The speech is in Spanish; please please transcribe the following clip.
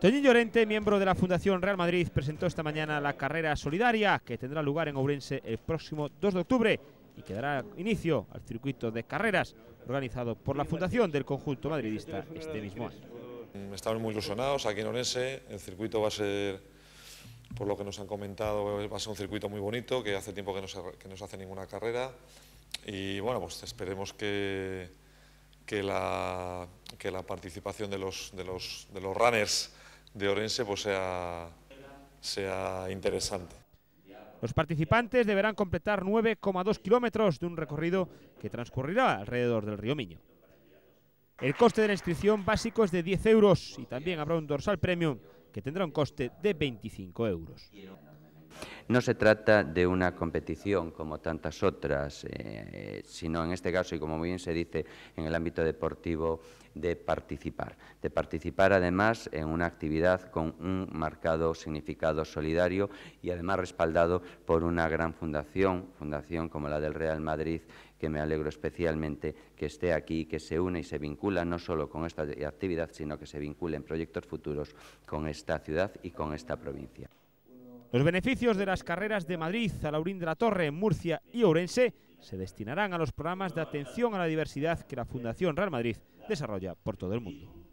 Tony Llorente, miembro de la Fundación Real Madrid, presentó esta mañana la carrera solidaria que tendrá lugar en Ourense el próximo 2 de octubre y que dará inicio al circuito de carreras organizado por la Fundación del Conjunto Madridista este mismo año. Mm, estamos muy ilusionados aquí en Orense, el circuito va a ser, por lo que nos han comentado, va a ser un circuito muy bonito, que hace tiempo que no se, que no se hace ninguna carrera y bueno, pues esperemos que, que, la, que la participación de los, de los, de los runners de Orense pues sea, sea interesante. Los participantes deberán completar 9,2 kilómetros de un recorrido que transcurrirá alrededor del río Miño. El coste de la inscripción básico es de 10 euros y también habrá un dorsal premium que tendrá un coste de 25 euros. No se trata de una competición como tantas otras, eh, sino en este caso, y como muy bien se dice en el ámbito deportivo, de participar, de participar además en una actividad con un marcado significado solidario y además respaldado por una gran fundación, fundación como la del Real Madrid, que me alegro especialmente que esté aquí, que se une y se vincula no solo con esta actividad, sino que se vincule en proyectos futuros con esta ciudad y con esta provincia. Los beneficios de las carreras de Madrid, Alaurín de la Torre, Murcia y Ourense se destinarán a los programas de atención a la diversidad que la Fundación Real Madrid desarrolla por todo el mundo.